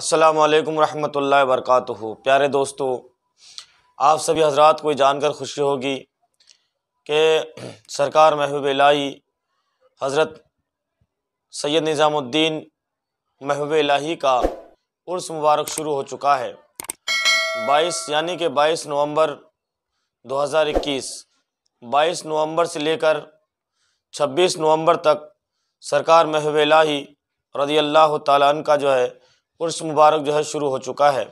अस्सलाम वालेकुम रहमतुल्लाहि प्यारे दोस्तों आप सभी हजरात को जानकर खुशी होगी कि सरकार महबूब इलाही हज़रत सैयद निज़ामुद्दीन महबूब इलाही का उर्स मुबारक शुरू हो चुका है 22 यानी कि 22 नवंबर 2021 22 नवंबर से लेकर 26 नवंबर तक सरकार महबूब इलाही रदी अल्लाह तन का जो है उर्स मुबारक जो है शुरू हो चुका है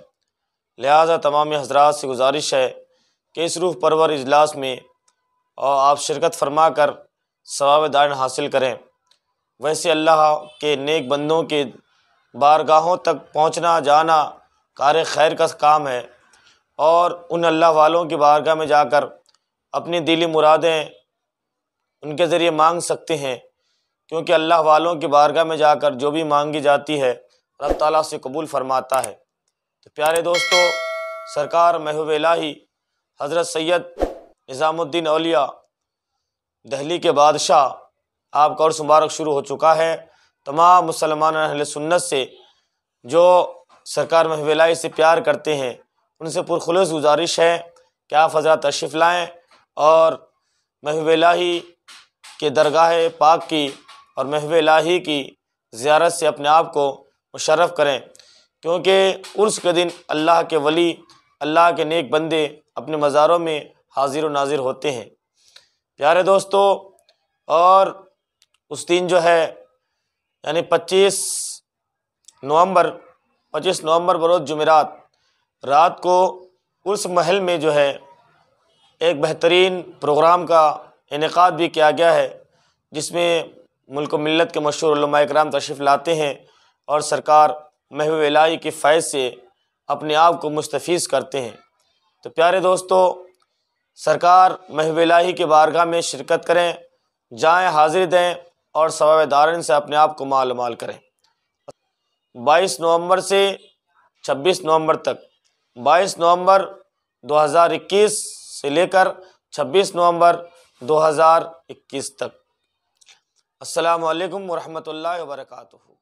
लिहाजा तमाम हजरात से गुजारिश है कि इस रूह परवर इजलास में और आप शिरकत फरमा कर सवाब दान हासिल करें वैसे अल्लाह के नेक बंदों के बारगाहों तक पहुँचना जाना कार खैर का काम है और उन अल्लाह वालों की बारगाह में जाकर अपनी दिली मुरादें उनके ज़रिए मांग सकते हैं क्योंकि अल्लाह वालों की बारगाह में जाकर जो भी मांगी जाती है रब ताला से कबूल फरमाता है तो प्यारे दोस्तों सरकार लाही हज़रत सैयद निज़ामुद्दीन अलिया दहली के बादशाह आपका और मुबारक शुरू हो चुका है तमाम मुसलमान सुन्नत से जो सरकार लाही से प्यार करते हैं उनसे पुरखलस गुजारिश है कि आप हजरा तशरफ़ लाएँ और लाही के दरगाह पाक की और लाही की ज़्यारत से अपने आप को मुशरफ़ करें क्योंकि उर्स के दिन अल्लाह के वली अल्लाह के नेक बंदे अपने मज़ारों में हाजिर व नाजिर होते हैं प्यारे दोस्तों और उस दिन जो है यानी 25 नवंबर 25 नवंबर बरोज़ जुमेरात रात को उर्स महल में जो है एक बेहतरीन प्रोग्राम का इनका भी किया गया है जिसमें मुल्क मिलत के मशहूर कराम तशरीफ़ लाते हैं और सरकार महवलाई के फ़ैज़ से अपने आप को मुस्तफ़ करते हैं तो प्यारे दोस्तों सरकार महवलाई के बारगाह में शिरकत करें जाएँ हाजिर दें और सवाबदारन से अपने आप को मालमाल करें 22 नवंबर से 26 नवंबर तक 22 नवंबर 2021 से लेकर 26 नवंबर 2021 तक अस्सलाम वालेकुम रहमतुल्लाहि व बरकातुहू